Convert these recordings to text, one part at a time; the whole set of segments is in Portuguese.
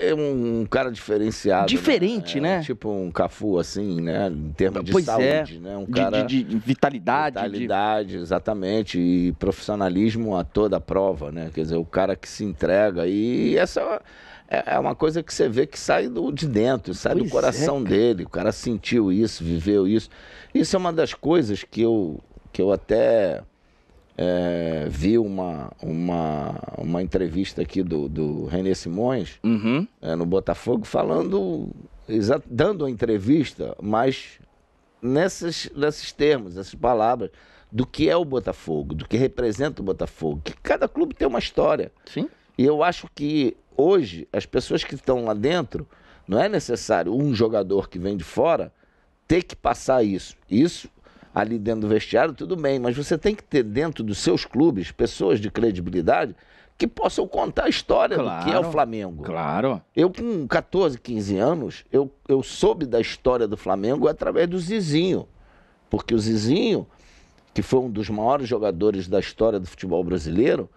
é um cara diferenciado. Né? Diferente, né? É, né? Tipo um Cafu, assim, né? Em termos de pois é. saúde, é. né? Um de, cara. De, de vitalidade. Vitalidade, de... exatamente. E profissionalismo a toda prova, né? Quer dizer, o cara que se entrega. E essa é, é uma coisa que você vê que sai do, de dentro, sai pois do é, coração é, dele. O cara sentiu isso, viveu isso. Isso é uma das coisas que eu, que eu até é, vi uma, uma, uma entrevista aqui do, do René Simões uhum. é, no Botafogo falando, dando a entrevista, mas nesses, nesses termos, essas palavras, do que é o Botafogo, do que representa o Botafogo, que cada clube tem uma história. Sim. E eu acho que hoje as pessoas que estão lá dentro, não é necessário um jogador que vem de fora ter que passar isso. Isso ali dentro do vestiário, tudo bem, mas você tem que ter dentro dos seus clubes pessoas de credibilidade que possam contar a história claro, do que é o Flamengo. Claro. Eu, com 14, 15 anos, eu, eu soube da história do Flamengo através do Zizinho. Porque o Zizinho, que foi um dos maiores jogadores da história do futebol brasileiro,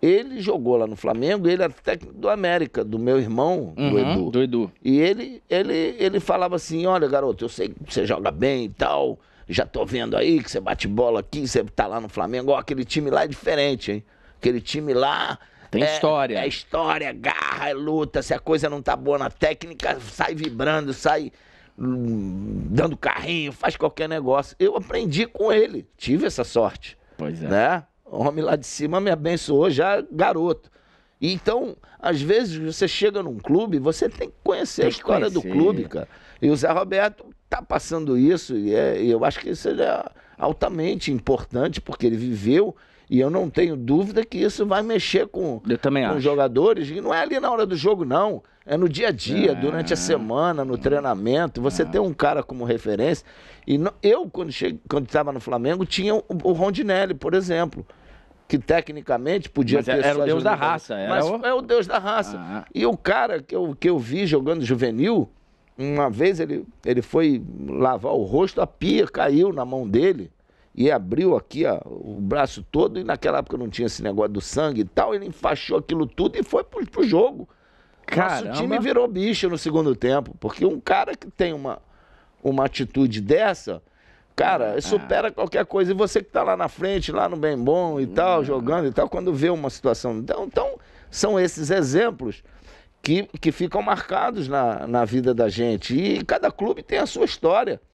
ele jogou lá no Flamengo, ele era técnico do América, do meu irmão, uhum, do Edu. Do Edu. E ele, ele, ele falava assim: olha, garoto, eu sei que você joga bem e tal já tô vendo aí que você bate bola aqui, você tá lá no Flamengo. Ó, aquele time lá é diferente, hein? Aquele time lá. Tem é, história. É história, garra, é luta. Se a coisa não tá boa na técnica, sai vibrando, sai hum, dando carrinho, faz qualquer negócio. Eu aprendi com ele, tive essa sorte. Pois é. Né? O homem lá de cima me abençoou já garoto. Então, às vezes, você chega num clube, você tem que conhecer tem que a história conhecer. do clube, cara. E o Zé Roberto está passando isso, e é, eu acho que isso é altamente importante, porque ele viveu, e eu não tenho dúvida que isso vai mexer com, os jogadores, e não é ali na hora do jogo, não. É no dia a dia, é, durante a semana, no treinamento. Você é. tem um cara como referência. E eu, quando estava no Flamengo, tinha o, o Rondinelli, por exemplo que tecnicamente podia mas ter era, era o deus da raça era mas o... é o deus da raça ah. e o cara que eu, que eu vi jogando juvenil uma vez ele, ele foi lavar o rosto, a pia caiu na mão dele e abriu aqui ó, o braço todo. E naquela época não tinha esse negócio do sangue e tal. Ele enfaixou aquilo tudo e foi pro, pro jogo. Caramba. Nosso time virou bicho no segundo tempo, porque um cara que tem uma, uma atitude dessa, cara, ah. supera ah. qualquer coisa. E você que está lá na frente, lá no bem bom e tal, ah. jogando e tal, quando vê uma situação. Então, então são esses exemplos que, que ficam marcados na, na vida da gente. E cada clube tem a sua história.